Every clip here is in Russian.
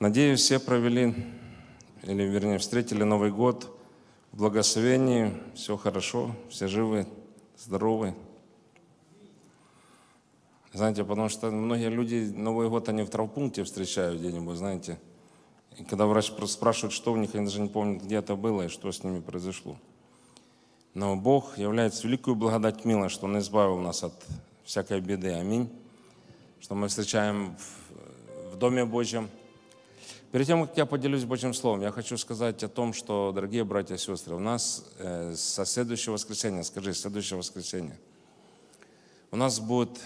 Надеюсь, все провели, или вернее, встретили Новый год в благословении, все хорошо, все живы, здоровы. Знаете, потому что многие люди Новый год они в травпункте встречают где-нибудь, знаете. И когда врач спрашивает, что у них, они даже не помнят, где это было и что с ними произошло. Но Бог является великую благодать милой, что Он избавил нас от всякой беды. Аминь. Что мы встречаем в, в Доме Божьем – Перед тем, как я поделюсь Божьим Словом, я хочу сказать о том, что, дорогие братья и сестры, у нас э, со следующего воскресенья, скажи, следующее воскресенье, у нас будут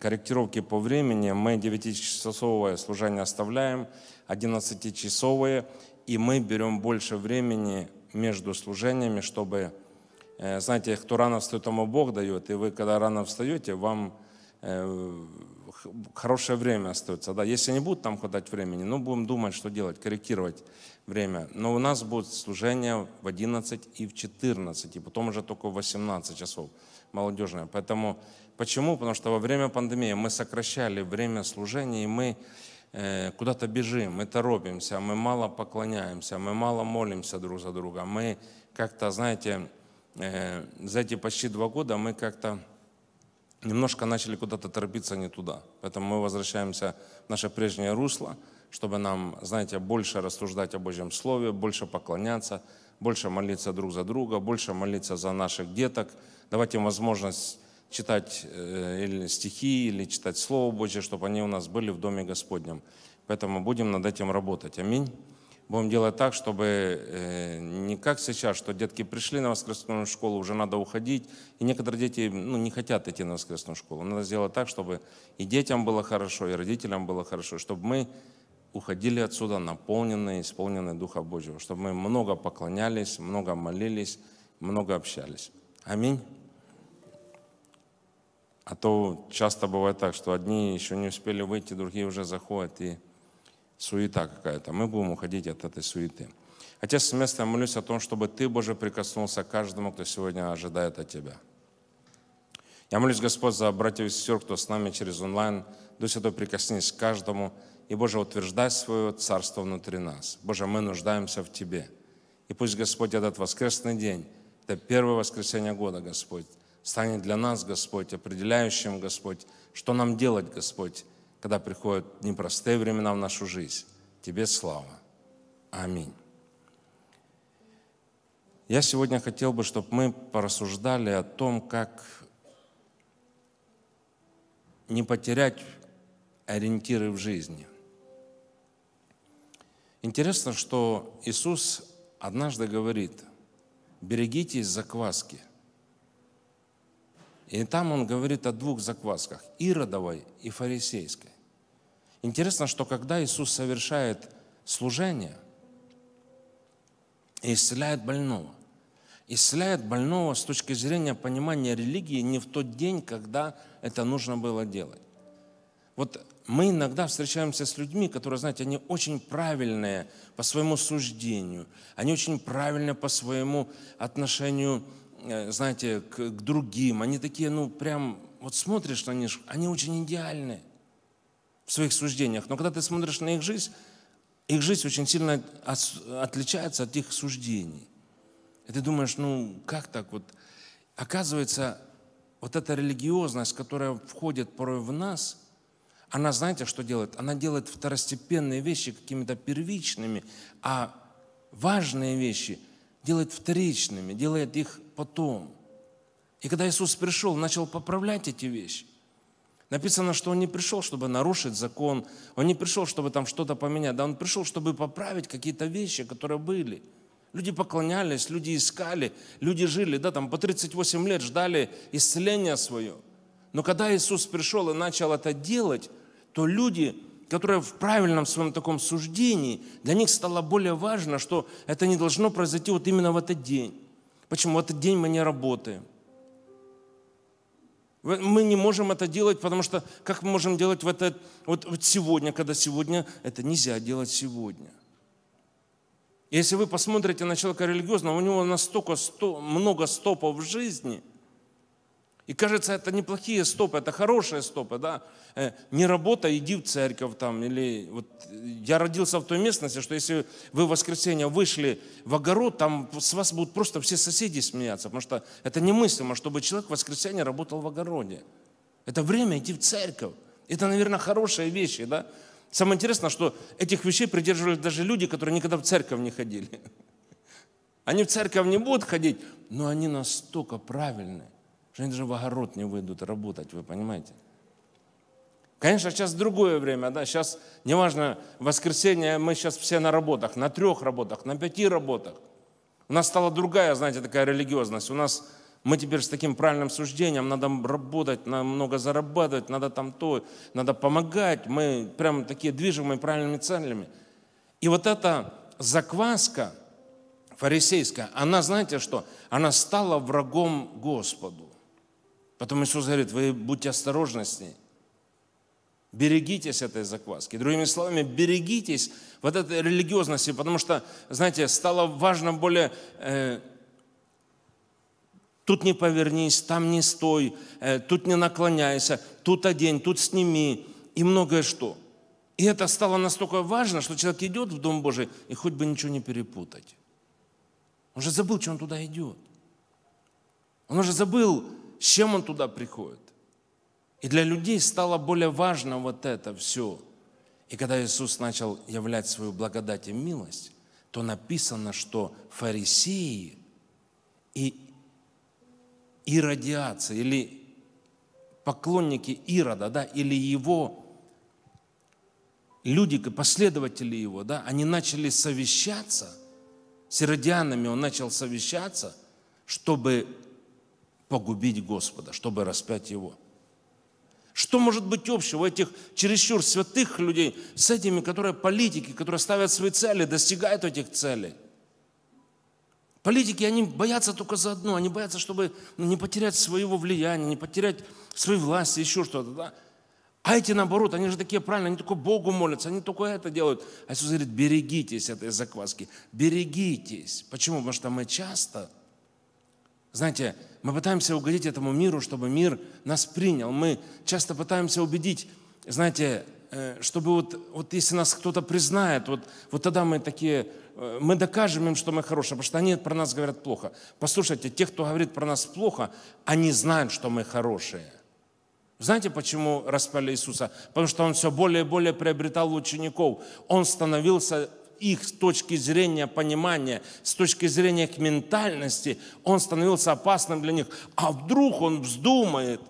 корректировки по времени. Мы 9-часовое служение оставляем, 11-часовое, и мы берем больше времени между служениями, чтобы, э, знаете, кто рано встает, тому Бог дает. И вы, когда рано встаете, вам э, хорошее время остается. Да, если не будут там хватать времени, ну, будем думать, что делать, корректировать время. Но у нас будет служение в 11 и в 14, и потом уже только в 18 часов молодежное. Поэтому почему? Потому что во время пандемии мы сокращали время служения, и мы э, куда-то бежим, мы торопимся, мы мало поклоняемся, мы мало молимся друг за друга. Мы как-то, знаете, э, за эти почти два года мы как-то немножко начали куда-то торопиться не туда. Поэтому мы возвращаемся в наше прежнее русло, чтобы нам, знаете, больше рассуждать о Божьем Слове, больше поклоняться, больше молиться друг за друга, больше молиться за наших деток, давать им возможность читать э, или стихи, или читать Слово Божье, чтобы они у нас были в Доме Господнем. Поэтому будем над этим работать. Аминь будем делать так, чтобы э, не как сейчас, что детки пришли на воскресную школу, уже надо уходить, и некоторые дети ну, не хотят идти на воскресную школу. Надо сделать так, чтобы и детям было хорошо, и родителям было хорошо, чтобы мы уходили отсюда наполненные, исполненные Духа Божьего, чтобы мы много поклонялись, много молились, много общались. Аминь. А то часто бывает так, что одни еще не успели выйти, другие уже заходят и суета какая-то. Мы будем уходить от этой суеты. Отец, вместо я молюсь о том, чтобы Ты, Боже, прикоснулся к каждому, кто сегодня ожидает от Тебя. Я молюсь, Господь, за братьев и сестер, кто с нами через онлайн. Дух Святой, прикоснись к каждому. И, Боже, утверждай свое царство внутри нас. Боже, мы нуждаемся в Тебе. И пусть, Господь, этот воскресный день, это первое воскресенье года, Господь, станет для нас, Господь, определяющим, Господь, что нам делать, Господь, когда приходят непростые времена в нашу жизнь. Тебе слава. Аминь. Я сегодня хотел бы, чтобы мы порассуждали о том, как не потерять ориентиры в жизни. Интересно, что Иисус однажды говорит, берегитесь закваски. И там он говорит о двух заквасках, иродовой и фарисейской. Интересно, что когда Иисус совершает служение, и исцеляет больного, исцеляет больного с точки зрения понимания религии не в тот день, когда это нужно было делать. Вот мы иногда встречаемся с людьми, которые, знаете, они очень правильные по своему суждению, они очень правильные по своему отношению, э, знаете, к, к другим. Они такие, ну, прям, вот смотришь на них, они очень идеальные в своих суждениях. Но когда ты смотришь на их жизнь, их жизнь очень сильно отличается от их суждений. И ты думаешь, ну как так вот? Оказывается, вот эта религиозность, которая входит порой в нас, она, знаете, что делает? Она делает второстепенные вещи какими-то первичными, а важные вещи делает вторичными, делает их потом. И когда Иисус пришел, начал поправлять эти вещи, Написано, что он не пришел, чтобы нарушить закон, он не пришел, чтобы там что-то поменять, да он пришел, чтобы поправить какие-то вещи, которые были. Люди поклонялись, люди искали, люди жили, да, там по 38 лет ждали исцеления свое. Но когда Иисус пришел и начал это делать, то люди, которые в правильном своем таком суждении, для них стало более важно, что это не должно произойти вот именно в этот день. Почему? В этот день мы не работаем – мы не можем это делать, потому что как мы можем делать в это, вот, вот сегодня, когда сегодня, это нельзя делать сегодня. Если вы посмотрите на человека религиозного, у него настолько сто, много стопов в жизни – и кажется, это неплохие стопы, это хорошие стопы, да. Э, не работай, иди в церковь там. Или вот я родился в той местности, что если вы в воскресенье вышли в огород, там с вас будут просто все соседи смеяться, потому что это немыслимо, чтобы человек в воскресенье работал в огороде. Это время идти в церковь. Это, наверное, хорошие вещи, да. Самое интересное, что этих вещей придерживались даже люди, которые никогда в церковь не ходили. Они в церковь не будут ходить, но они настолько правильные что они даже в огород не выйдут работать, вы понимаете? Конечно, сейчас другое время, да, сейчас, неважно, воскресенье, мы сейчас все на работах, на трех работах, на пяти работах. У нас стала другая, знаете, такая религиозность. У нас мы теперь с таким правильным суждением, надо работать, надо много зарабатывать, надо там то, надо помогать. Мы прям такие движимые правильными целями. И вот эта закваска фарисейская, она, знаете что, она стала врагом Господу. Потом Иисус говорит, вы будьте осторожны с ней. Берегитесь этой закваски. Другими словами, берегитесь вот этой религиозности, потому что, знаете, стало важно более... Э, тут не повернись, там не стой, э, тут не наклоняйся, тут одень, тут сними и многое что. И это стало настолько важно, что человек идет в Дом Божий и хоть бы ничего не перепутать. Он же забыл, что он туда идет. Он уже забыл, с чем он туда приходит. И для людей стало более важно вот это все. И когда Иисус начал являть свою благодать и милость, то написано, что фарисеи и иродиация, или поклонники Ирода, да, или его люди, последователи его, да, они начали совещаться, с иродианами он начал совещаться, чтобы погубить Господа, чтобы распять Его. Что может быть общего этих чересчур святых людей с этими, которые политики, которые ставят свои цели, достигают этих целей? Политики, они боятся только за одно. Они боятся, чтобы не потерять своего влияния, не потерять своей власти, еще что-то. Да? А эти, наоборот, они же такие правильные, они только Богу молятся, они только это делают. А Иисус говорит, берегитесь этой закваски, берегитесь. Почему? Потому что мы часто – знаете, мы пытаемся угодить этому миру, чтобы мир нас принял. Мы часто пытаемся убедить, знаете, э, чтобы вот, вот если нас кто-то признает, вот, вот тогда мы такие, э, мы докажем им, что мы хорошие, потому что они про нас говорят плохо. Послушайте, те, кто говорит про нас плохо, они знают, что мы хорошие. Знаете, почему распяли Иисуса? Потому что Он все более и более приобретал учеников. Он становился их с точки зрения понимания, с точки зрения их ментальности, он становился опасным для них. А вдруг он вздумает,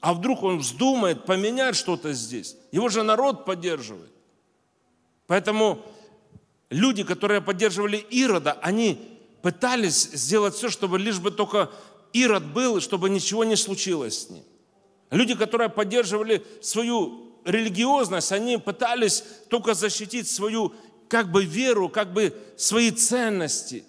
а вдруг он вздумает поменять что-то здесь? Его же народ поддерживает. Поэтому люди, которые поддерживали Ирода, они пытались сделать все, чтобы лишь бы только Ирод был, чтобы ничего не случилось с ним. Люди, которые поддерживали свою религиозность, они пытались только защитить свою как бы веру, как бы свои ценности.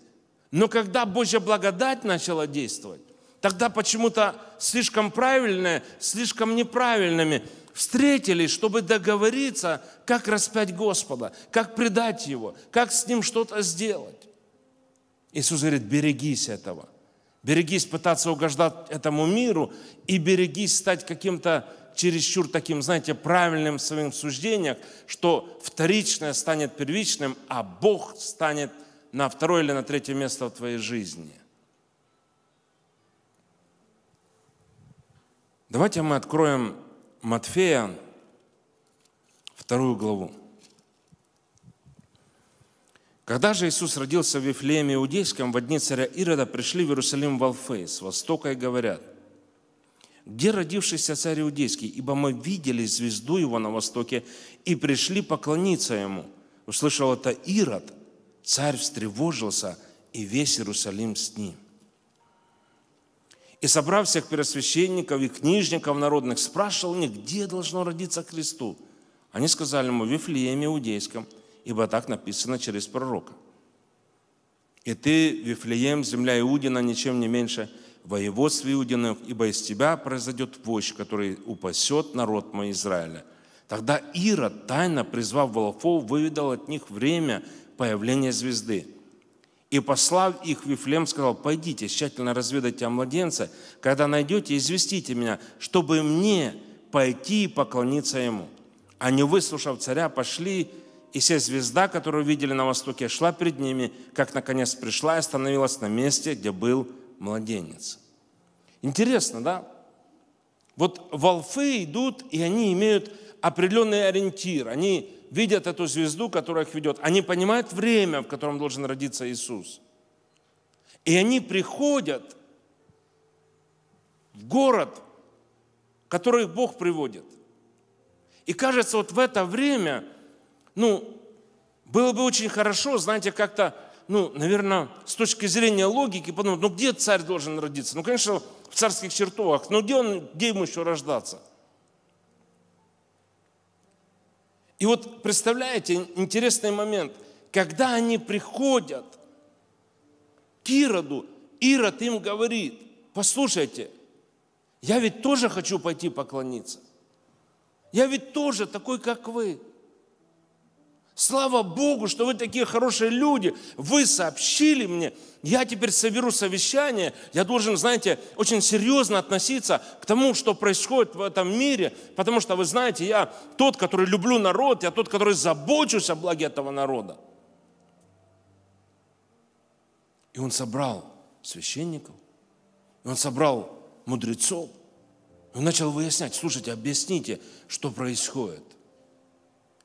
Но когда Божья благодать начала действовать, тогда почему-то слишком правильное, слишком неправильными встретились, чтобы договориться, как распять Господа, как предать Его, как с Ним что-то сделать. Иисус говорит, берегись этого. Берегись пытаться угождать этому миру и берегись стать каким-то чересчур таким, знаете, правильным в своих суждениях, что вторичное станет первичным, а Бог станет на второе или на третье место в твоей жизни. Давайте мы откроем Матфея, вторую главу. Когда же Иисус родился в Вифлееме Иудейском, в дни царя Ирода пришли в Иерусалим Валфей с востока и говорят – где родившийся царь Иудейский, ибо мы видели звезду его на востоке и пришли поклониться ему». Услышал это Ирод, царь встревожился, и весь Иерусалим с ним. И собрав всех первосвященников и книжников народных, спрашивал них, где должно родиться Христу. Они сказали ему, в Вифлееме Иудейском, ибо так написано через пророка. И ты, Вифлеем, земля Иудина, ничем не меньше – воеводств Иудинов, ибо из тебя произойдет вождь, который упасет народ мой Израиля». Тогда Ирод, тайно призвав волхвов, выведал от них время появления звезды. И, послав их в Вифлеем, сказал, «Пойдите, тщательно разведайте о младенце, когда найдете, известите меня, чтобы мне пойти и поклониться ему». Они, выслушав царя, пошли, и вся звезда, которую видели на востоке, шла перед ними, как, наконец, пришла и остановилась на месте, где был младенец. Интересно, да? Вот волфы идут, и они имеют определенный ориентир. Они видят эту звезду, которая их ведет. Они понимают время, в котором должен родиться Иисус. И они приходят в город, который Бог приводит. И кажется, вот в это время, ну, было бы очень хорошо, знаете, как-то ну, наверное, с точки зрения логики подумать, ну где царь должен родиться? Ну, конечно, в царских чертовах. но где, он, где ему еще рождаться? И вот представляете, интересный момент, когда они приходят к Ироду, Ирод им говорит, послушайте, я ведь тоже хочу пойти поклониться. Я ведь тоже такой, как вы. Слава Богу, что вы такие хорошие люди. Вы сообщили мне, я теперь соберу совещание. Я должен, знаете, очень серьезно относиться к тому, что происходит в этом мире. Потому что, вы знаете, я тот, который люблю народ, я тот, который забочусь о благе этого народа. И он собрал священников, и он собрал мудрецов. И он начал выяснять, слушайте, объясните, что происходит.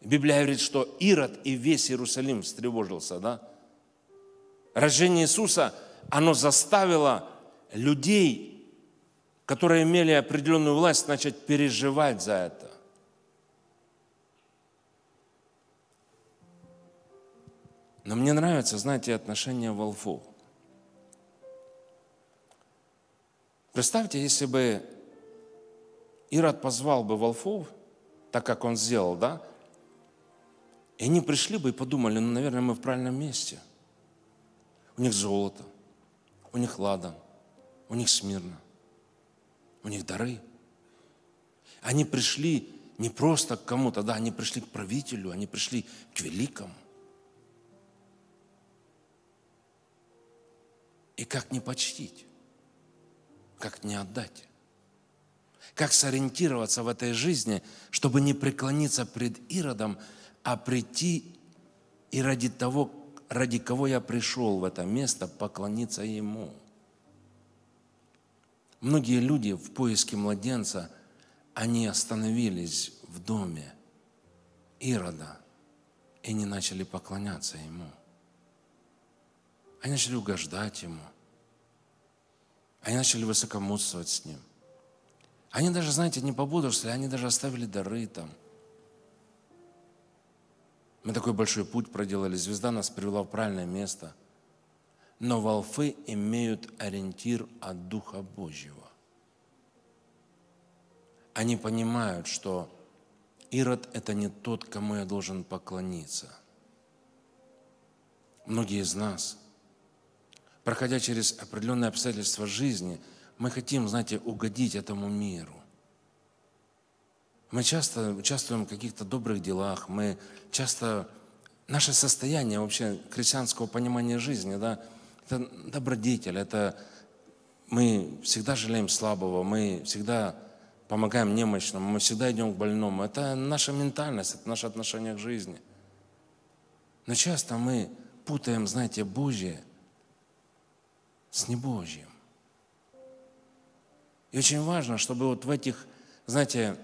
Библия говорит, что Ирод и весь Иерусалим встревожился, да? Рождение Иисуса, оно заставило людей, которые имели определенную власть, начать переживать за это. Но мне нравится, знаете, отношение волфов. Представьте, если бы Ирод позвал бы волфов, так как он сделал, да, и они пришли бы и подумали, ну, наверное, мы в правильном месте. У них золото, у них ладан, у них смирно, у них дары. Они пришли не просто к кому-то, да, они пришли к правителю, они пришли к великому. И как не почтить, как не отдать, как сориентироваться в этой жизни, чтобы не преклониться пред Иродом – а прийти и ради того, ради кого я пришел в это место, поклониться Ему. Многие люди в поиске младенца, они остановились в доме Ирода и не начали поклоняться Ему. Они начали угождать Ему. Они начали высокомудствовать с Ним. Они даже, знаете, не побудовали, они даже оставили дары там. Мы такой большой путь проделали, звезда нас привела в правильное место. Но волфы имеют ориентир от Духа Божьего. Они понимают, что Ирод – это не тот, кому я должен поклониться. Многие из нас, проходя через определенные обстоятельства жизни, мы хотим, знаете, угодить этому миру. Мы часто участвуем в каких-то добрых делах, мы часто... Наше состояние вообще крестьянского понимания жизни, да, это добродетель, это мы всегда жалеем слабого, мы всегда помогаем немощному, мы всегда идем к больному. Это наша ментальность, это наше отношение к жизни. Но часто мы путаем, знаете, Божье с небожьим. И очень важно, чтобы вот в этих, знаете,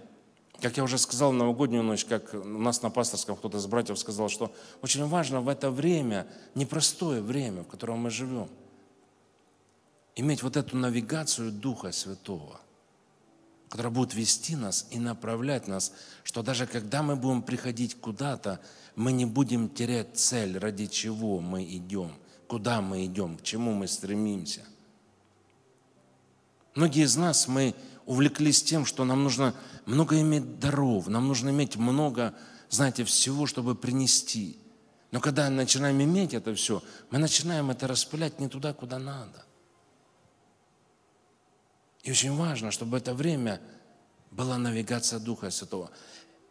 как я уже сказал, в новогоднюю ночь, как у нас на пасторском кто-то из братьев сказал, что очень важно в это время, непростое время, в котором мы живем, иметь вот эту навигацию Духа Святого, которая будет вести нас и направлять нас, что даже когда мы будем приходить куда-то, мы не будем терять цель, ради чего мы идем, куда мы идем, к чему мы стремимся. Многие из нас, мы увлеклись тем, что нам нужно много иметь даров, нам нужно иметь много, знаете, всего, чтобы принести. Но когда начинаем иметь это все, мы начинаем это распылять не туда, куда надо. И очень важно, чтобы это время была навигация Духа Святого.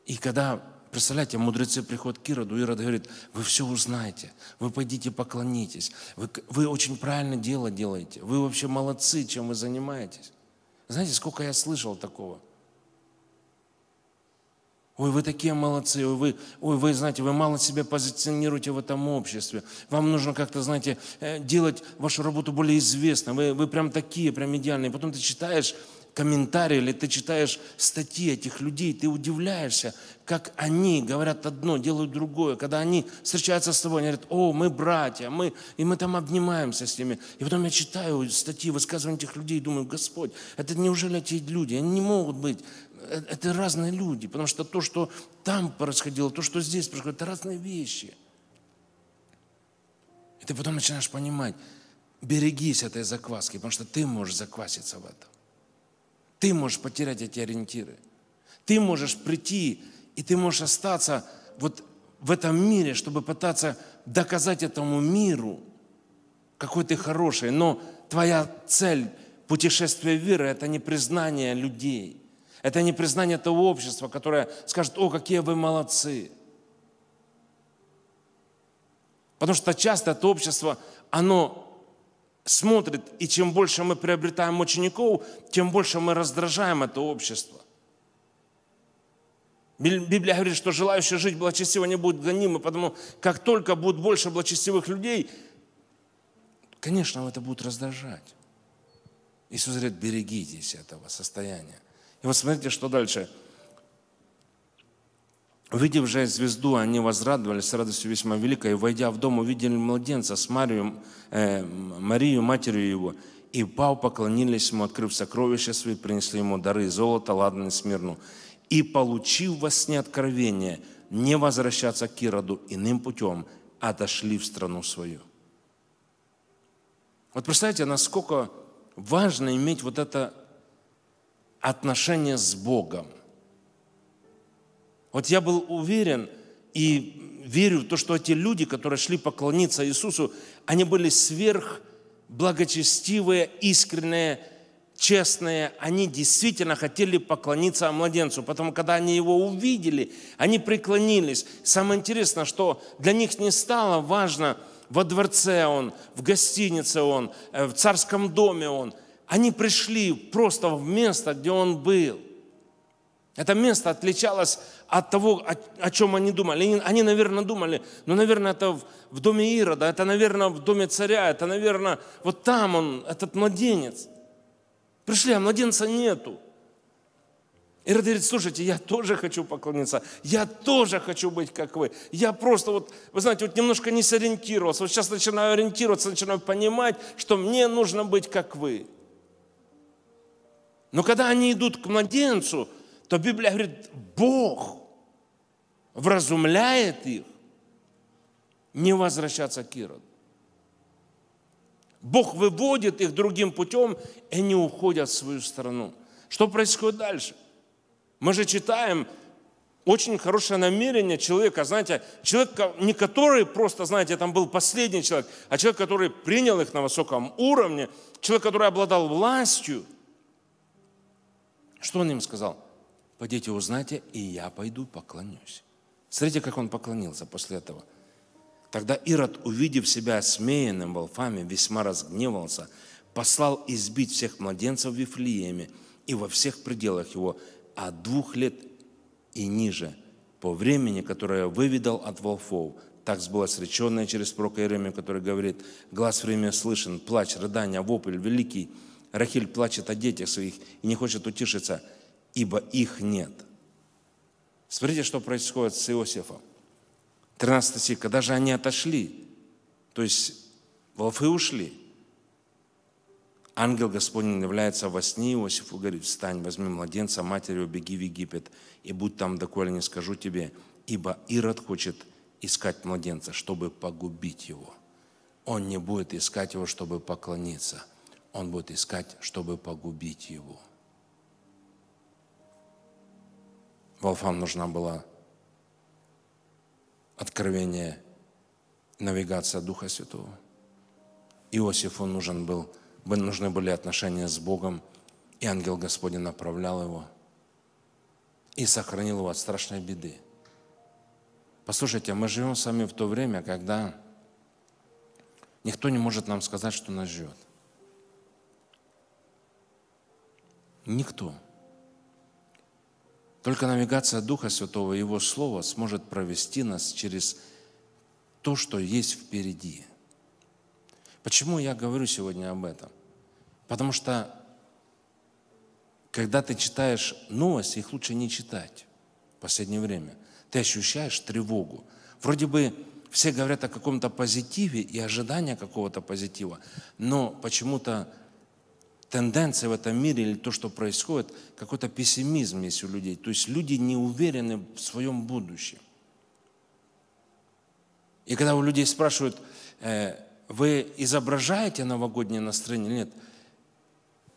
И когда, представляете, мудрецы приходят к Ироду, Ирод говорит, вы все узнаете, вы пойдите поклонитесь, вы, вы очень правильно дело делаете, вы вообще молодцы, чем вы занимаетесь. Знаете, сколько я слышал такого? Ой, вы такие молодцы, ой, вы, ой, вы, знаете, вы мало себя позиционируете в этом обществе. Вам нужно как-то, знаете, э, делать вашу работу более известной. Вы, вы прям такие, прям идеальные. Потом ты читаешь комментарии или ты читаешь статьи этих людей, ты удивляешься, как они говорят одно, делают другое. Когда они встречаются с тобой, они говорят, о, мы братья, мы, и мы там обнимаемся с ними. И потом я читаю статьи, высказывания этих людей, и думаю, Господь, это неужели эти люди? Они не могут быть э, это разные люди, потому что то, что там происходило, то, что здесь происходит, это разные вещи. И ты потом начинаешь понимать, берегись этой закваски, потому что ты можешь закваситься в этом. Ты можешь потерять эти ориентиры. Ты можешь прийти, и ты можешь остаться вот в этом мире, чтобы пытаться доказать этому миру, какой ты хороший. Но твоя цель путешествия веры – это не признание людей. Это не признание того общества, которое скажет, о, какие вы молодцы. Потому что часто это общество, оно смотрит, и чем больше мы приобретаем учеников, тем больше мы раздражаем это общество. Библия говорит, что желающие жить благочестиво не будут гонимы, потому как только будет больше благочестивых людей, конечно, это будет раздражать. Иисус говорит, берегитесь этого состояния. И вот смотрите, что дальше – Увидев же звезду, они возрадовались с радостью весьма великой, и, войдя в дом, увидели младенца с Марию, э, Марию, матерью его, и пал, поклонились ему, открыв сокровища свои, принесли ему дары, золото, ладан и смирну. И, получив во сне откровение, не возвращаться к Ироду иным путем, отошли в страну свою. Вот представьте, насколько важно иметь вот это отношение с Богом – вот я был уверен и верю в то, что эти люди, которые шли поклониться Иисусу, они были сверх благочестивые, искренние, честные, они действительно хотели поклониться младенцу, потому когда они его увидели, они преклонились. Самое интересное, что для них не стало важно, во дворце он, в гостинице он, э, в царском доме он. Они пришли просто в место, где он был. Это место отличалось от того, о, о чем они думали. Они, они, наверное, думали, ну, наверное, это в, в доме Ирода, это, наверное, в доме царя, это, наверное, вот там он, этот младенец. Пришли, а младенца нету. Ирод говорит, слушайте, я тоже хочу поклониться, я тоже хочу быть как вы. Я просто вот, вы знаете, вот немножко не сориентировался, вот сейчас начинаю ориентироваться, начинаю понимать, что мне нужно быть как вы. Но когда они идут к младенцу – то Библия говорит, Бог вразумляет их не возвращаться к Ироду. Бог выводит их другим путем, и они уходят в свою страну. Что происходит дальше? Мы же читаем очень хорошее намерение человека, знаете, человек, не который просто, знаете, там был последний человек, а человек, который принял их на высоком уровне, человек, который обладал властью. Что он им сказал? Пойдите узнайте, и я пойду поклонюсь. Смотрите, как он поклонился после этого. Тогда Ирод, увидев себя осмеянным волфами, весьма разгневался, послал избить всех младенцев в Вифлееме и во всех пределах его от а двух лет и ниже, по времени, которое выведал от волфов. Так сбылось реченное через пророка Иеремию, который говорит, «Глаз время слышен, плач, рыдания, вопль великий. Рахиль плачет о детях своих и не хочет утешиться» ибо их нет. Смотрите, что происходит с Иосифом. 13 стих, когда же они отошли, то есть волфы ушли, ангел Господень является во сне Иосифу говорит, встань, возьми младенца, матери убеги в Египет, и будь там, доколе не скажу тебе, ибо Ирод хочет искать младенца, чтобы погубить его. Он не будет искать его, чтобы поклониться. Он будет искать, чтобы погубить его. Волфам нужна была откровение, навигация Духа Святого. Иосифу нужен был, нужны были отношения с Богом, и ангел Господень направлял его и сохранил его от страшной беды. Послушайте, мы живем с вами в то время, когда никто не может нам сказать, что нас ждет. Никто. Только навигация Духа Святого и Его Слова сможет провести нас через то, что есть впереди. Почему я говорю сегодня об этом? Потому что, когда ты читаешь новости, их лучше не читать в последнее время. Ты ощущаешь тревогу. Вроде бы все говорят о каком-то позитиве и ожидания какого-то позитива, но почему-то тенденция в этом мире или то, что происходит, какой-то пессимизм есть у людей. То есть люди не уверены в своем будущем. И когда у людей спрашивают, «Э, вы изображаете новогоднее настроение или нет,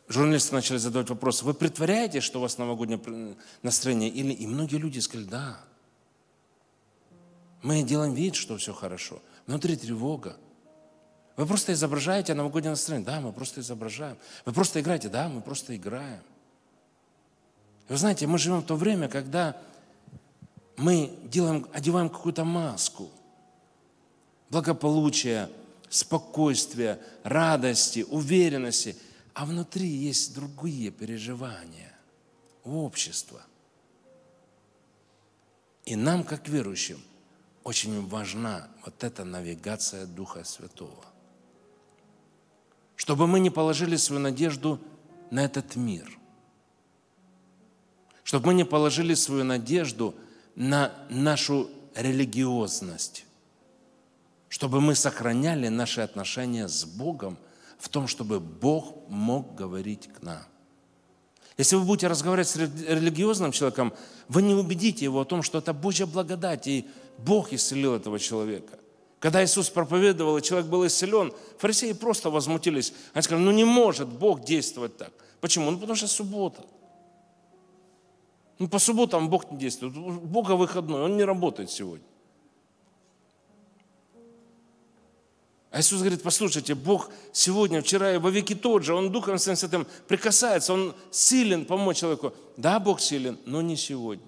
журналисты начали задавать вопрос, вы притворяете, что у вас новогоднее настроение? Или... И многие люди сказали, да. Мы делаем вид, что все хорошо. Внутри тревога. Вы просто изображаете новогоднее настроение. Да, мы просто изображаем. Вы просто играете. Да, мы просто играем. Вы знаете, мы живем в то время, когда мы делаем, одеваем какую-то маску благополучия, спокойствия, радости, уверенности, а внутри есть другие переживания общества. И нам, как верующим, очень важна вот эта навигация Духа Святого – чтобы мы не положили свою надежду на этот мир, чтобы мы не положили свою надежду на нашу религиозность, чтобы мы сохраняли наши отношения с Богом в том, чтобы Бог мог говорить к нам. Если вы будете разговаривать с религиозным человеком, вы не убедите его о том, что это Божья благодать, и Бог исцелил этого человека – когда Иисус проповедовал, и человек был исцелен, фарисеи просто возмутились. Они сказали, ну не может Бог действовать так. Почему? Ну потому что суббота. Ну по субботам Бог не действует. У Бога выходной, Он не работает сегодня. А Иисус говорит, послушайте, Бог сегодня, вчера и во веки тот же, Он Духом Святым прикасается, Он силен помочь человеку. Да, Бог силен, но не сегодня.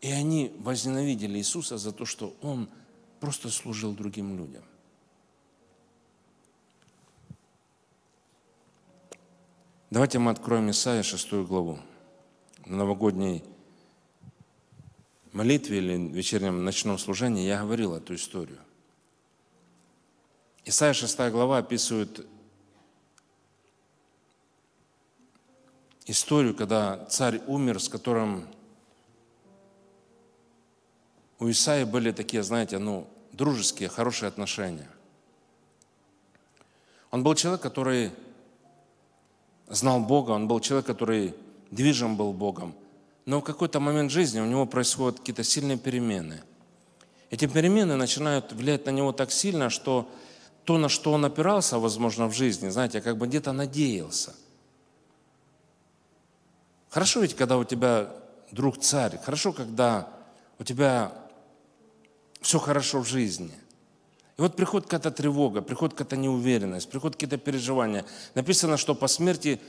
И они возненавидели Иисуса за то, что Он просто служил другим людям. Давайте мы откроем Исаия 6 главу. На новогодней молитве или вечернем ночном служении я говорил эту историю. Исайя 6 глава описывает историю, когда царь умер, с которым у Исаи были такие, знаете, ну, дружеские, хорошие отношения. Он был человек, который знал Бога, он был человек, который движим был Богом. Но в какой-то момент жизни у него происходят какие-то сильные перемены. Эти перемены начинают влиять на него так сильно, что то, на что он опирался, возможно, в жизни, знаете, как бы где-то надеялся. Хорошо ведь, когда у тебя друг царь, хорошо, когда у тебя все хорошо в жизни. И вот приходит какая-то тревога, приходит какая-то неуверенность, приходят какие-то переживания. Написано, что по смерти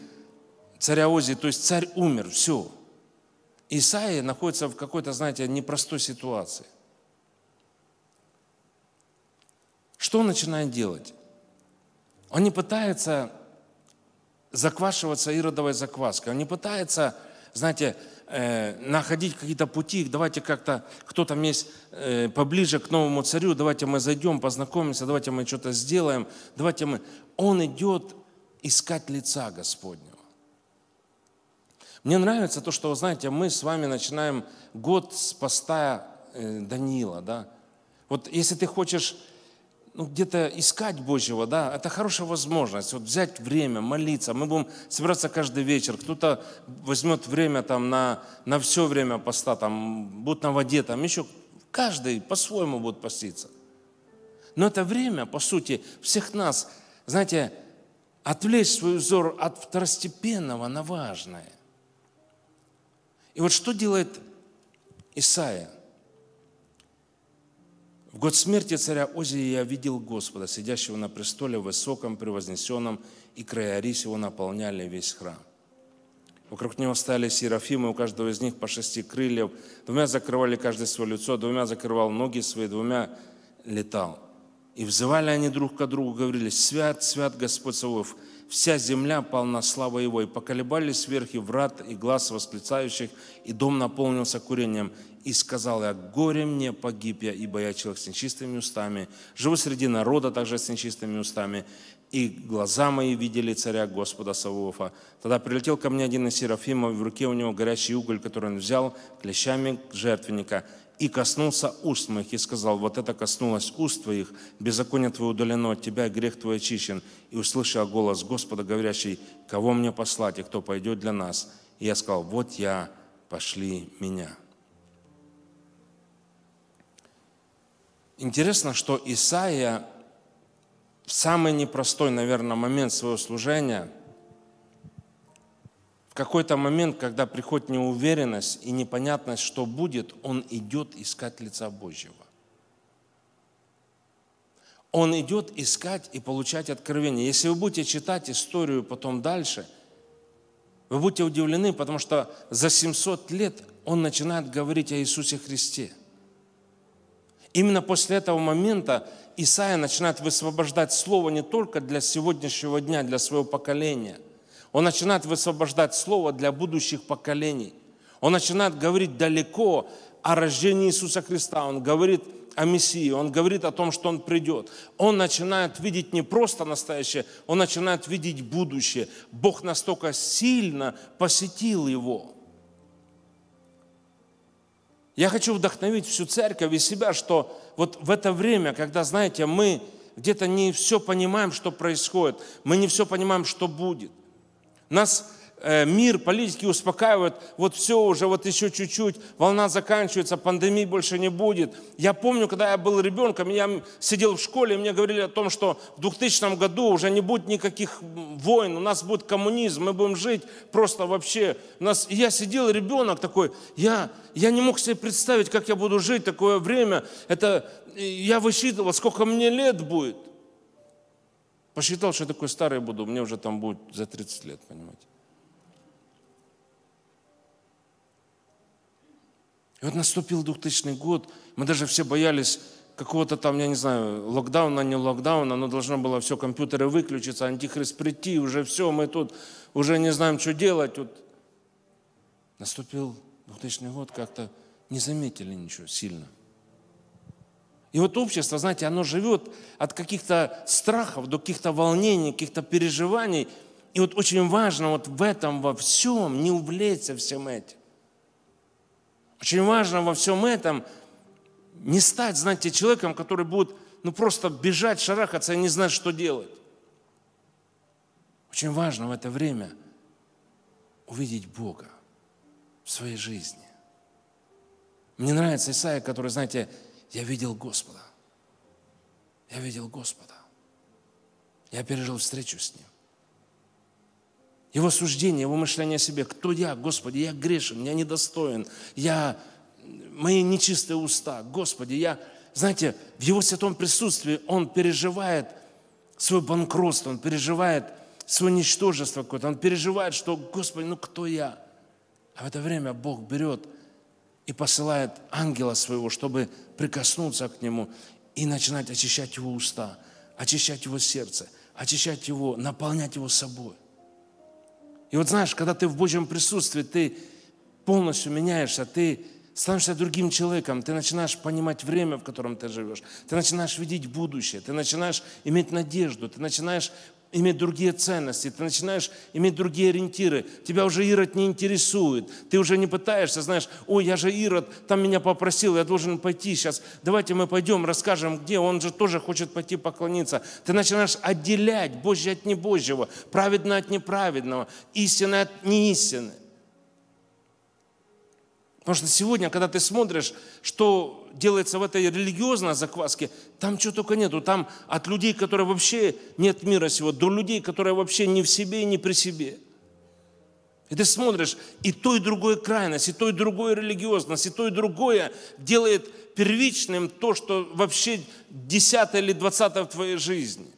царя Ози, то есть царь умер, все. Исаия находится в какой-то, знаете, непростой ситуации. Что он начинает делать? Он не пытается заквашиваться иродовой закваской, он не пытается, знаете, э, находить какие-то пути, давайте как-то, кто то есть э, поближе к новому царю, давайте мы зайдем, познакомимся, давайте мы что-то сделаем, давайте мы... Он идет искать лица Господнего. Мне нравится то, что, знаете, мы с вами начинаем год с поста э, Даниила, да. Вот если ты хочешь ну, где-то искать Божьего, да, это хорошая возможность. Вот взять время, молиться. Мы будем собираться каждый вечер. Кто-то возьмет время там на, на все время поста, там, будут на воде, там еще. Каждый по-своему будет поститься. Но это время, по сути, всех нас, знаете, отвлечь свой взор от второстепенного на важное. И вот что делает Исаия? В год смерти царя Озии я видел Господа, сидящего на престоле высоком, превознесенном, и края рис его наполняли весь храм. Вокруг него стояли серафимы, у каждого из них по шести крыльев. Двумя закрывали каждое свое лицо, двумя закрывал ноги свои, двумя летал. И взывали они друг к другу, говорили, «Свят, свят Господь Савов, вся земля полна славы Его». И поколебались сверхи врат, и глаз восклицающих, и дом наполнился курением и сказал я, горе мне, погиб я, ибо я человек с нечистыми устами, живу среди народа также с нечистыми устами, и глаза мои видели царя Господа Савуофа. Тогда прилетел ко мне один из Серафимов, в руке у него горячий уголь, который он взял клещами жертвенника, и коснулся уст моих, и сказал, вот это коснулось уст твоих, беззаконие твое удалено от тебя, грех твой очищен. И услышал голос Господа, говорящий, кого мне послать, и кто пойдет для нас. И я сказал, вот я, пошли меня». Интересно, что Исаия в самый непростой, наверное, момент своего служения, в какой-то момент, когда приходит неуверенность и непонятность, что будет, он идет искать лица Божьего. Он идет искать и получать откровение. Если вы будете читать историю потом дальше, вы будете удивлены, потому что за 700 лет он начинает говорить о Иисусе Христе – Именно после этого момента Исаия начинает высвобождать слово не только для сегодняшнего дня, для своего поколения. Он начинает высвобождать слово для будущих поколений. Он начинает говорить далеко о рождении Иисуса Христа. Он говорит о Мессии, он говорит о том, что он придет. Он начинает видеть не просто настоящее, он начинает видеть будущее. Бог настолько сильно посетил его – я хочу вдохновить всю церковь и себя, что вот в это время, когда, знаете, мы где-то не все понимаем, что происходит, мы не все понимаем, что будет. Нас Э, мир, политики успокаивают, вот все уже, вот еще чуть-чуть, волна заканчивается, пандемии больше не будет. Я помню, когда я был ребенком, я сидел в школе, и мне говорили о том, что в 2000 году уже не будет никаких войн, у нас будет коммунизм, мы будем жить просто вообще. У нас... И я сидел, ребенок такой, я, я не мог себе представить, как я буду жить такое время. Это я высчитывал, сколько мне лет будет. Посчитал, что я такой старый буду, мне уже там будет за 30 лет, понимаете. И вот наступил 2000 год, мы даже все боялись какого-то там, я не знаю, локдауна, не локдауна, но должно было все, компьютеры выключиться, антихрист прийти, уже все, мы тут уже не знаем, что делать. Вот. Наступил 2000 год, как-то не заметили ничего сильно. И вот общество, знаете, оно живет от каких-то страхов до каких-то волнений, каких-то переживаний. И вот очень важно вот в этом во всем не увлечься всем этим. Очень важно во всем этом не стать, знаете, человеком, который будет ну, просто бежать, шарахаться и не знать, что делать. Очень важно в это время увидеть Бога в своей жизни. Мне нравится Исаия, который, знаете, я видел Господа. Я видел Господа. Я пережил встречу с Ним его суждение, его мышление о себе. Кто я, Господи, я грешен, я недостоин, я, мои нечистые уста, Господи, я, знаете, в его святом присутствии он переживает свое банкротство, он переживает свое ничтожество какое-то, он переживает, что, Господи, ну кто я? А в это время Бог берет и посылает ангела своего, чтобы прикоснуться к нему и начинать очищать его уста, очищать его сердце, очищать его, наполнять его собой. И вот знаешь, когда ты в Божьем присутствии, ты полностью меняешься, ты становишься другим человеком, ты начинаешь понимать время, в котором ты живешь, ты начинаешь видеть будущее, ты начинаешь иметь надежду, ты начинаешь иметь другие ценности, ты начинаешь иметь другие ориентиры. Тебя уже Ирод не интересует. Ты уже не пытаешься, знаешь, ой, я же Ирод, там меня попросил, я должен пойти сейчас. Давайте мы пойдем, расскажем, где. Он же тоже хочет пойти поклониться. Ты начинаешь отделять Божье от небожьего, праведное от неправедного, истинное от неистины. Потому что сегодня, когда ты смотришь, что делается в этой религиозной закваске, там чего только нету. Там от людей, которые вообще нет мира сего, до людей, которые вообще не в себе и не при себе. И ты смотришь, и то, и другое крайность, и то, и другое религиозность, и то, и другое делает первичным то, что вообще десятое или двадцатое в твоей жизни.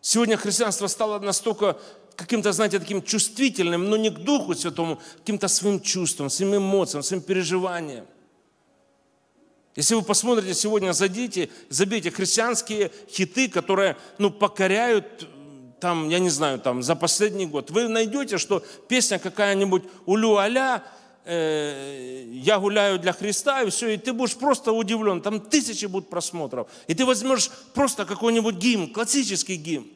Сегодня христианство стало настолько каким-то, знаете, таким чувствительным, но не к Духу Святому, а каким-то своим чувством, своим эмоциям, своим переживанием. Если вы посмотрите сегодня, зайдите, забейте христианские хиты, которые ну, покоряют э, там, я не знаю, там за последний год. Вы найдете, что песня какая-нибудь улю-аля, э, я гуляю для Христа, и все, и ты будешь просто удивлен. Там тысячи будут просмотров. И ты возьмешь просто какой-нибудь гимн, классический гимн.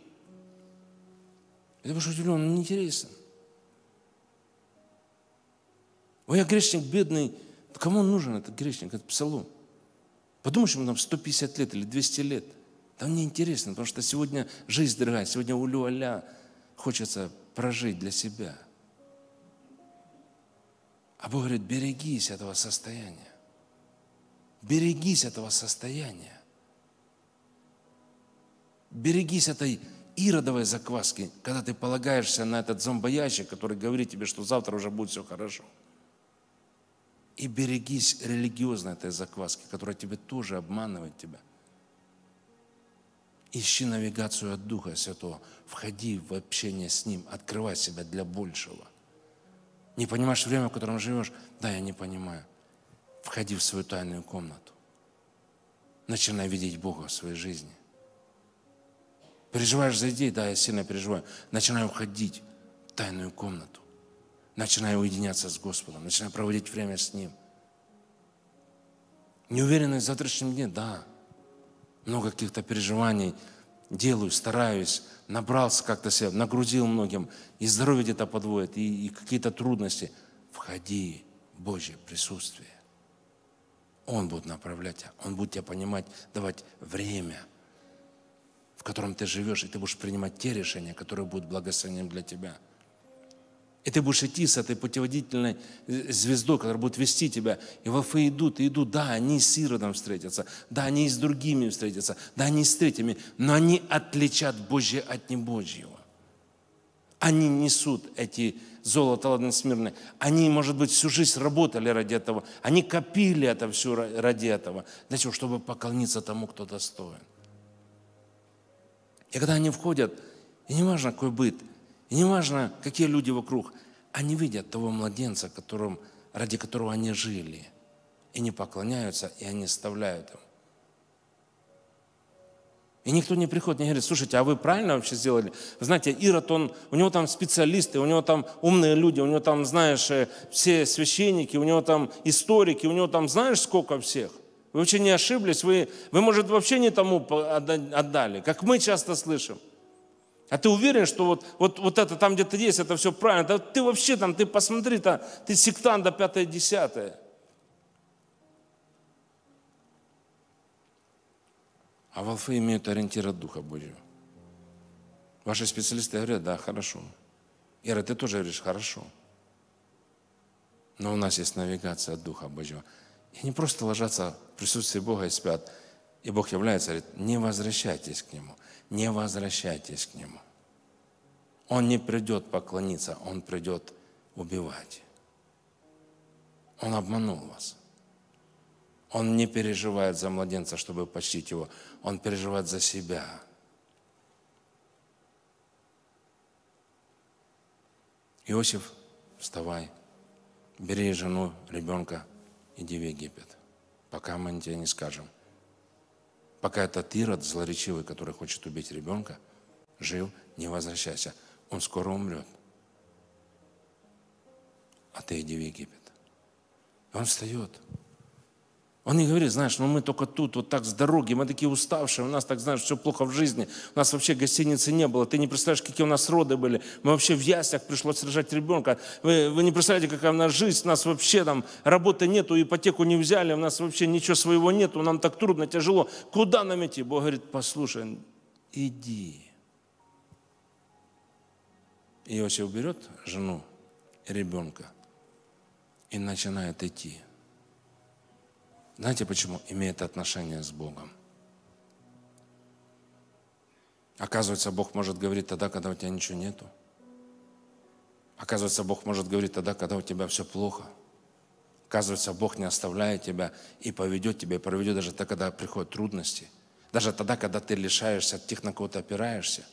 И ты будешь удивлен, он неинтересен. Ой, я грешник бедный. Кому он нужен, этот грешник, этот псалом? Подумаешь, ему там 150 лет или 200 лет. Там интересно, потому что сегодня жизнь другая, сегодня улю-аля хочется прожить для себя. А Бог говорит, берегись этого состояния. Берегись этого состояния. Берегись этой иродовой закваски, когда ты полагаешься на этот зомбоящик, который говорит тебе, что завтра уже будет все хорошо. И берегись религиозной этой закваски, которая тебе тоже обманывает тебя. Ищи навигацию от Духа Святого. Входи в общение с Ним. Открывай себя для большего. Не понимаешь время, в котором живешь? Да, я не понимаю. Входи в свою тайную комнату. Начинай видеть Бога в своей жизни. Переживаешь за детей? Да, я сильно переживаю. Начинаю ходить в тайную комнату. Начинаю уединяться с Господом. Начинаю проводить время с Ним. Неуверенность в завтрашнем дне? Да. Много каких-то переживаний делаю, стараюсь, набрался как-то себя, нагрузил многим, и здоровье где-то подводит, и, и какие-то трудности. Входи в Божье присутствие. Он будет направлять тебя, Он будет тебя понимать, давать время – в котором ты живешь, и ты будешь принимать те решения, которые будут благословением для тебя. И ты будешь идти с этой путеводительной э, звездой, которая будет вести тебя. И во идут, и идут. Да, они с Иродом встретятся. Да, они и с другими встретятся. Да, они с третьими. Но они отличат Божье от небожьего. Они несут эти золото, ладно, смирное. Они, может быть, всю жизнь работали ради этого. Они копили это все ради этого. Для чего? Чтобы поклониться тому, кто достоин. И когда они входят, и не важно, какой быт, и не важно, какие люди вокруг, они видят того младенца, которым, ради которого они жили, и не поклоняются, и они оставляют им. И никто не приходит, не говорит, слушайте, а вы правильно вообще сделали? Вы знаете, Ирод, он, у него там специалисты, у него там умные люди, у него там, знаешь, э, все священники, у него там историки, у него там знаешь сколько всех? Вы вообще не ошиблись, вы, вы, может, вообще не тому отдали, как мы часто слышим. А ты уверен, что вот, вот, вот это там где-то есть, это все правильно? Да ты вообще там, ты посмотри, там, ты сектант до пятое, десятое. А волфы имеют ориентир от Духа Божьего. Ваши специалисты говорят, да, хорошо. Ира, ты тоже говоришь, хорошо. Но у нас есть навигация от Духа Божьего – и они просто ложатся в присутствии Бога и спят. И Бог является, говорит, не возвращайтесь к Нему, не возвращайтесь к Нему. Он не придет поклониться, Он придет убивать. Он обманул вас. Он не переживает за младенца, чтобы почтить его. Он переживает за себя. Иосиф, вставай, бери жену, ребенка – иди в Египет, пока мы тебе не скажем. Пока этот Ирод злоречивый, который хочет убить ребенка, жив, не возвращайся. Он скоро умрет. А ты иди в Египет. И он встает. Он не говорит, знаешь, ну мы только тут, вот так с дороги, мы такие уставшие, у нас так, знаешь, все плохо в жизни, у нас вообще гостиницы не было, ты не представляешь, какие у нас роды были, мы вообще в яслях пришлось рожать ребенка, вы, вы не представляете, какая у нас жизнь, у нас вообще там работы нету, ипотеку не взяли, у нас вообще ничего своего нету, нам так трудно, тяжело, куда нам идти? Бог говорит, послушай, иди. И Иосиф берет жену, ребенка и начинает идти – знаете почему? Имеет отношение с Богом. Оказывается, Бог может говорить тогда, когда у тебя ничего нету. Оказывается, Бог может говорить тогда, когда у тебя все плохо. Оказывается, Бог не оставляет тебя и поведет тебя, и проведет даже тогда, когда приходят трудности. Даже тогда, когда ты лишаешься от тех, на кого ты опираешься.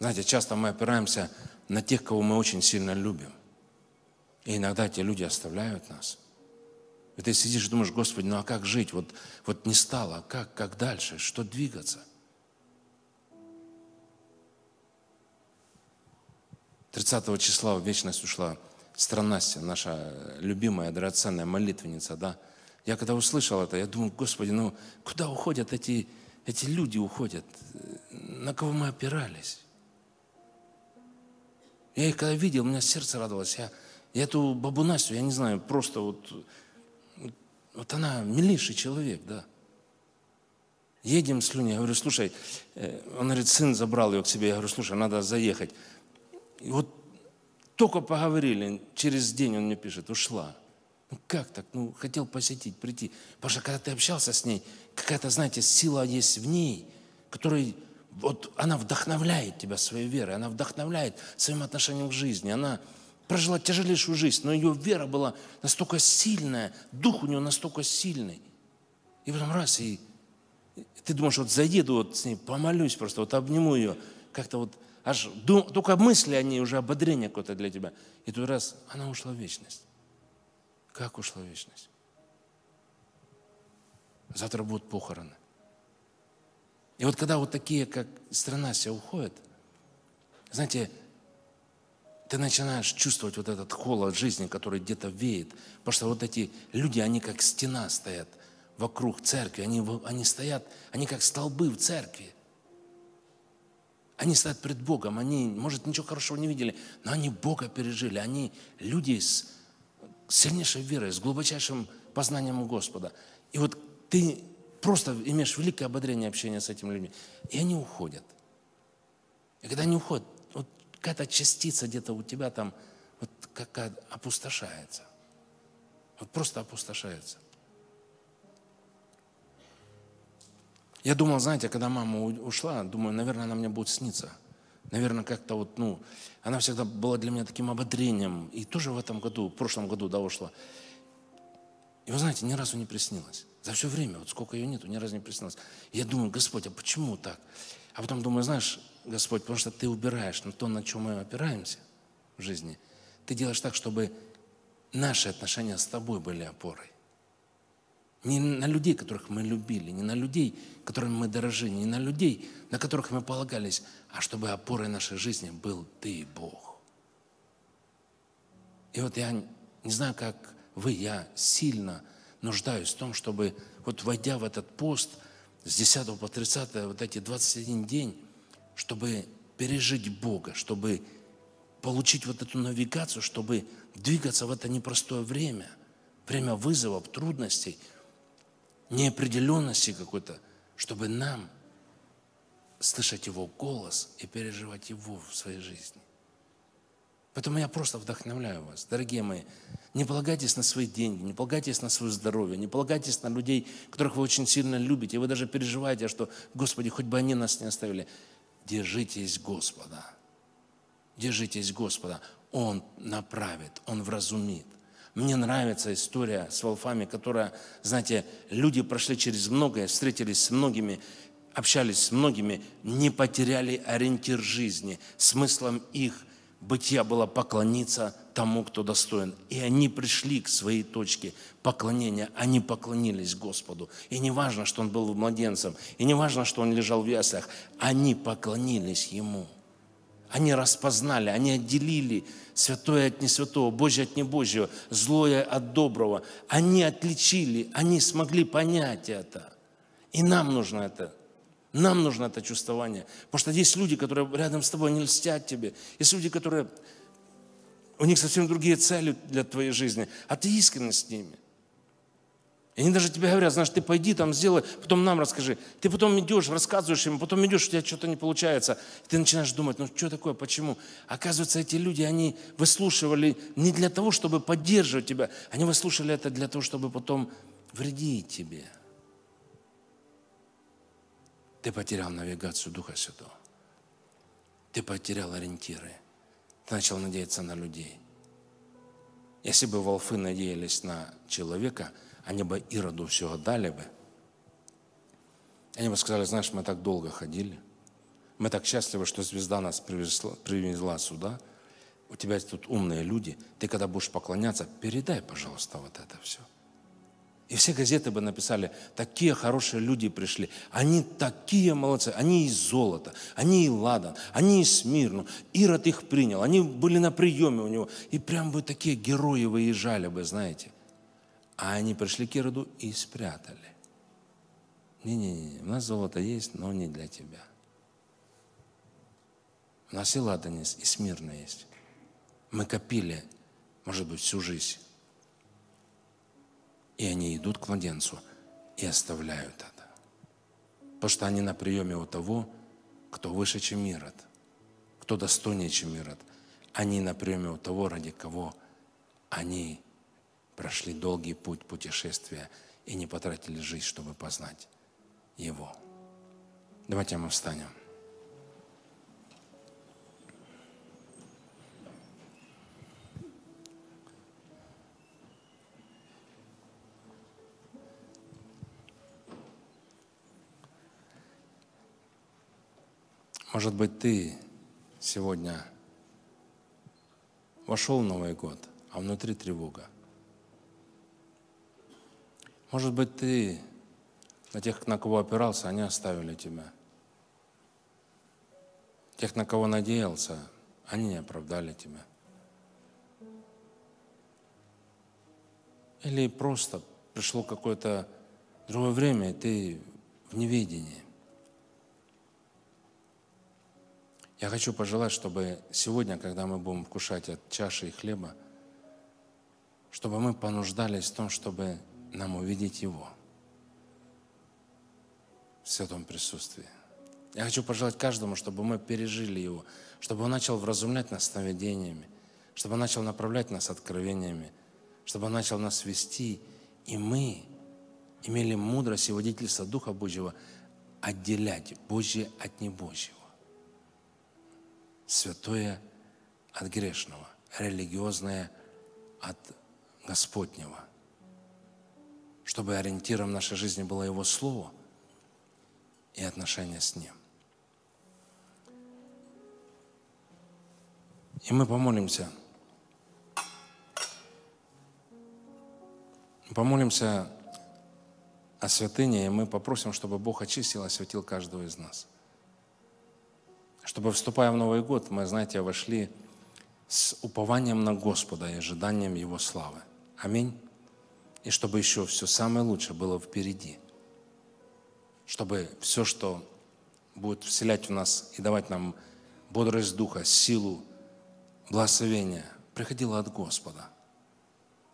Знаете, часто мы опираемся на тех, кого мы очень сильно любим. И иногда эти люди оставляют нас – и ты сидишь и думаешь, Господи, ну а как жить? Вот, вот не стало, а как, как дальше? Что двигаться? 30 числа в вечность ушла сестра наша любимая, драгоценная молитвенница, да. Я когда услышал это, я думал, Господи, ну куда уходят эти, эти люди уходят? На кого мы опирались? Я их когда видел, у меня сердце радовалось. Я, я эту бабу Настю, я не знаю, просто вот вот она милейший человек, да. Едем с Люней, я говорю, слушай, э, он говорит, сын забрал ее к себе, я говорю, слушай, надо заехать. И вот только поговорили, через день он мне пишет, ушла. Ну как так? Ну хотел посетить, прийти. Потому что когда ты общался с ней, какая-то, знаете, сила есть в ней, которая вот она вдохновляет тебя своей верой, она вдохновляет своим отношением к жизни, она прожила тяжелейшую жизнь, но ее вера была настолько сильная, дух у нее настолько сильный. И потом раз, и ты думаешь, вот заеду вот с ней, помолюсь просто, вот обниму ее, как-то вот аж дум, только мысли о ней, уже ободрение какое-то для тебя. И тут раз, она ушла в вечность. Как ушла в вечность? Завтра будут похороны. И вот когда вот такие, как страна, все уходит, знаете, ты начинаешь чувствовать вот этот холод жизни, который где-то веет. Потому что вот эти люди, они как стена стоят вокруг церкви. Они, они стоят, они как столбы в церкви. Они стоят пред Богом. Они, может, ничего хорошего не видели, но они Бога пережили. Они люди с сильнейшей верой, с глубочайшим познанием Господа. И вот ты просто имеешь великое ободрение общения с этими людьми. И они уходят. И когда они уходят, какая-то частица где-то у тебя там вот какая опустошается. Вот просто опустошается. Я думал, знаете, когда мама ушла, думаю, наверное, она мне будет сниться. Наверное, как-то вот, ну, она всегда была для меня таким ободрением. И тоже в этом году, в прошлом году, да, ушла. И вы знаете, ни разу не приснилось. За все время, вот сколько ее нету, ни разу не приснилось. я думаю, Господь, а почему так? А потом думаю, знаешь, Господь, потому что Ты убираешь на то, на чем мы опираемся в жизни. Ты делаешь так, чтобы наши отношения с Тобой были опорой. Не на людей, которых мы любили, не на людей, которыми мы дорожили, не на людей, на которых мы полагались, а чтобы опорой нашей жизни был Ты, Бог. И вот я не знаю, как вы, я сильно нуждаюсь в том, чтобы вот войдя в этот пост с 10 по 30, вот эти 21 день, чтобы пережить Бога, чтобы получить вот эту навигацию, чтобы двигаться в это непростое время, время вызовов, трудностей, неопределенности какой-то, чтобы нам слышать Его голос и переживать Его в своей жизни. Поэтому я просто вдохновляю вас, дорогие мои. Не полагайтесь на свои деньги, не полагайтесь на свое здоровье, не полагайтесь на людей, которых вы очень сильно любите, и вы даже переживаете, что, Господи, хоть бы они нас не оставили. Держитесь Господа. Держитесь Господа. Он направит, Он вразумит. Мне нравится история с волфами, которая, знаете, люди прошли через многое, встретились с многими, общались с многими, не потеряли ориентир жизни. Смыслом их бытия было поклониться тому, кто достоин. И они пришли к своей точке поклонения. Они поклонились Господу. И не важно, что он был младенцем, и не важно, что он лежал в яслях, они поклонились Ему. Они распознали, они отделили святое от несвятого, Божье от небожьего, злое от доброго. Они отличили, они смогли понять это. И нам нужно это нам нужно это чувствование. Потому что есть люди, которые рядом с тобой, они льстят тебе. Есть люди, которые у них совсем другие цели для твоей жизни, а ты искренен с ними. И они даже тебе говорят, знаешь, ты пойди там сделай, потом нам расскажи. Ты потом идешь, рассказываешь им, потом идешь, у тебя что-то не получается. И ты начинаешь думать, ну что такое, почему? Оказывается, эти люди, они выслушивали не для того, чтобы поддерживать тебя, они выслушали это для того, чтобы потом вредить тебе. Ты потерял навигацию Духа Святого. Ты потерял ориентиры. Ты начал надеяться на людей. Если бы волфы надеялись на человека, они бы Ироду все отдали бы. Они бы сказали, знаешь, мы так долго ходили, мы так счастливы, что звезда нас привезла, привезла сюда, у тебя тут умные люди, ты когда будешь поклоняться, передай, пожалуйста, вот это все – и все газеты бы написали, такие хорошие люди пришли, они такие молодцы, они из золота, они из ладан, они из Смирну. Ирод их принял, они были на приеме у него. И прям бы такие герои выезжали бы, знаете. А они пришли к Ироду и спрятали. Не-не-не, у нас золото есть, но не для тебя. У нас и ладан есть, и смирно есть. Мы копили, может быть, всю жизнь. И они идут к младенцу и оставляют это. Потому что они на приеме у того, кто выше, чем Ирод, кто достойнее, чем Ирод. Они на приеме у того, ради кого они прошли долгий путь путешествия и не потратили жизнь, чтобы познать Его. Давайте мы встанем. Может быть, ты сегодня вошел в Новый год, а внутри тревога. Может быть, ты на тех, на кого опирался, они оставили тебя. Тех, на кого надеялся, они не оправдали тебя. Или просто пришло какое-то другое время, и ты в неведении. Я хочу пожелать, чтобы сегодня, когда мы будем кушать от чаши и хлеба, чтобы мы понуждались в том, чтобы нам увидеть Его в Святом присутствии. Я хочу пожелать каждому, чтобы мы пережили Его, чтобы Он начал вразумлять нас сновидениями, чтобы Он начал направлять нас откровениями, чтобы Он начал нас вести, и мы имели мудрость и водительство Духа Божьего отделять Божье от небожьего святое от грешного, религиозное от Господнего. Чтобы ориентиром нашей жизни было Его Слово и отношения с Ним. И мы помолимся. Помолимся о святыне, и мы попросим, чтобы Бог очистил и осветил каждого из нас – чтобы, вступая в Новый год, мы, знаете, вошли с упованием на Господа и ожиданием Его славы. Аминь. И чтобы еще все самое лучшее было впереди. Чтобы все, что будет вселять в нас и давать нам бодрость духа, силу, благословение, приходило от Господа,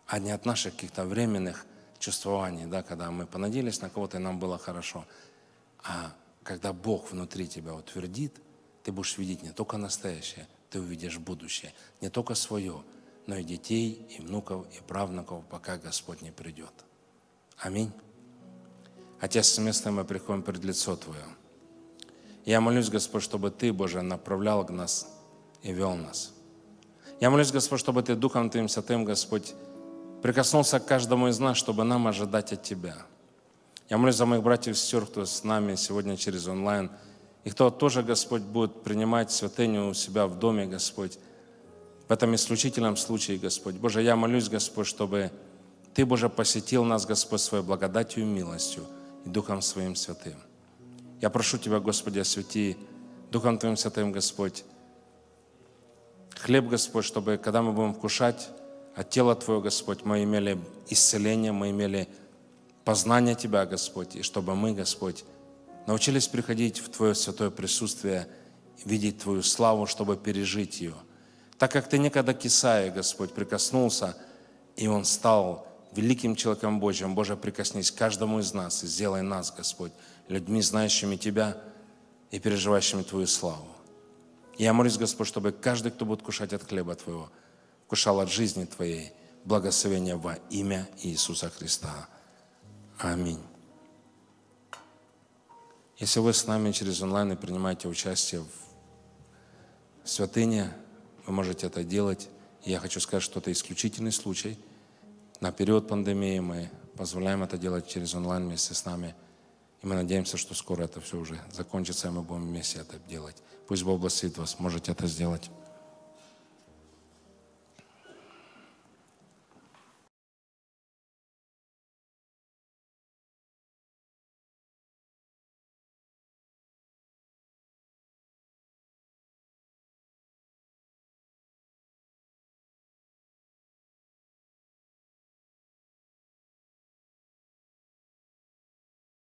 а не от наших каких-то временных чувствований, да, когда мы понадеялись на кого-то, и нам было хорошо. А когда Бог внутри тебя утвердит, ты будешь видеть не только настоящее, ты увидишь будущее. Не только свое, но и детей, и внуков, и правнуков, пока Господь не придет. Аминь. Отец, с места мы приходим пред лицо Твое. Я молюсь, Господь, чтобы Ты, Боже, направлял нас и вел нас. Я молюсь, Господь, чтобы Ты Духом Твоим Святым, Господь, прикоснулся к каждому из нас, чтобы нам ожидать от Тебя. Я молюсь за моих братьев и сестер, кто с нами сегодня через онлайн – и кто тоже, Господь, будет принимать святыню у себя в доме, Господь, в этом исключительном случае, Господь. Боже, я молюсь, Господь, чтобы Ты, Боже, посетил нас, Господь, своей благодатью и милостью и Духом Своим Святым. Я прошу Тебя, Господи, освяти Духом Твоим Святым, Господь, хлеб, Господь, чтобы, когда мы будем вкушать от тела Твоего, Господь, мы имели исцеление, мы имели познание Тебя, Господь, и чтобы мы, Господь, научились приходить в Твое святое присутствие, видеть Твою славу, чтобы пережить ее. Так как Ты некогда к Исаии, Господь, прикоснулся, и он стал великим человеком Божьим. Боже, прикоснись к каждому из нас и сделай нас, Господь, людьми, знающими Тебя и переживающими Твою славу. Я молюсь, Господь, чтобы каждый, кто будет кушать от хлеба Твоего, кушал от жизни Твоей благословения во имя Иисуса Христа. Аминь. Если вы с нами через онлайн и принимаете участие в святыне, вы можете это делать. я хочу сказать, что это исключительный случай. На период пандемии мы позволяем это делать через онлайн вместе с нами. И мы надеемся, что скоро это все уже закончится, и мы будем вместе это делать. Пусть Бог благословит вас, можете это сделать.